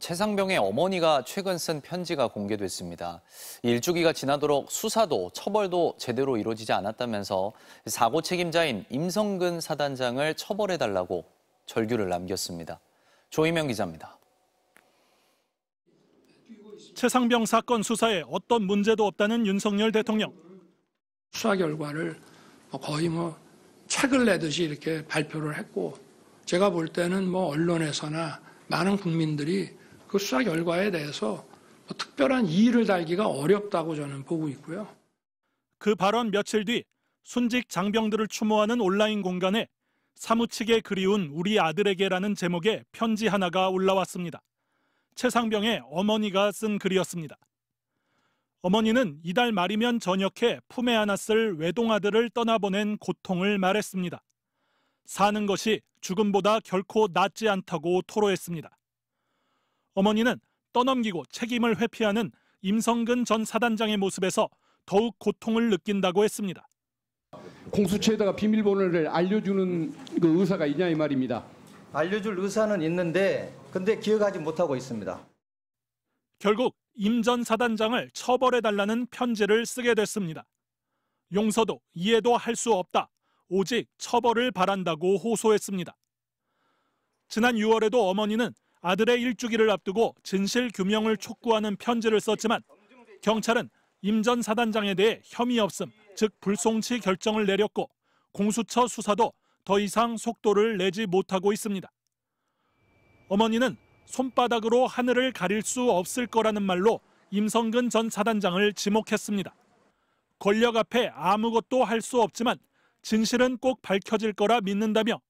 최상병의 어머니가 최근 쓴 편지가 공개됐습니다. 일주기가 지나도록 수사도 처벌도 제대로 이루어지지 않았다면서 사고 책임자인 임성근 사단장을 처벌해달라고 절규를 남겼습니다. 조희명 기자입니다. 최상병 사건 수사에 어떤 문제도 없다는 윤석열 대통령. 수사 결과를 뭐 거의 뭐 책을 내듯이 이렇게 발표를 했고 제가 볼 때는 뭐 언론에서나 많은 국민들이 그 수사 결과에 대해서 뭐 특별한 이의를 달기가 어렵다고 저는 보고 있고요. 그 발언 며칠 뒤 순직 장병들을 추모하는 온라인 공간에 사무치게 그리운 우리 아들에게라는 제목의 편지 하나가 올라왔습니다. 최상병의 어머니가 쓴 글이었습니다. 어머니는 이달 말이면 전역해 품에 안았을 외동아들을 떠나보낸 고통을 말했습니다. 사는 것이 죽음보다 결코 낫지 않다고 토로했습니다. 어머니는 떠넘기고 책임을 회피하는 임성근 전 사단장의 모습에서 더욱 고통을 느낀다고 했습니다. 공수처에다가 비밀번호를 알려주는 그 의사가 있냐 이 말입니다. 알려줄 의사는 있는데 근데 기억하지 못하고 있습니다. 결국 임 전 사단장을 처벌해달라는 편지를 쓰게 됐습니다. 용서도 이해도 할 수 없다. 오직 처벌을 바란다고 호소했습니다. 지난 6월에도 어머니는 아들의 일주기를 앞두고 진실 규명을 촉구하는 편지를 썼지만 경찰은 임전 사단장에 대해 혐의 없음, 즉 불송치 결정을 내렸고 공수처 수사도 더 이상 속도를 내지 못하고 있습니다. 어머니는 손바닥으로 하늘을 가릴 수 없을 거라는 말로 임성근 전 사단장을 지목했습니다. 권력 앞에 아무것도 할 수 없지만 진실은 꼭 밝혀질 거라 믿는다며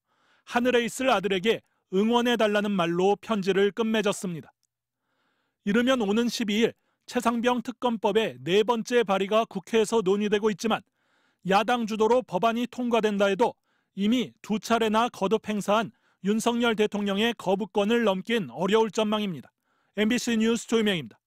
하늘에 있을 아들에게 응원해달라는 말로 편지를 끝맺었습니다. 이르면 오는 12일 최상병 특검법의 네 번째 발의가 국회에서 논의되고 있지만 야당 주도로 법안이 통과된다 해도 이미 두 차례나 거듭 행사한 윤석열 대통령의 거부권을 넘긴 어려울 전망입니다. MBC 뉴스 조명입니다.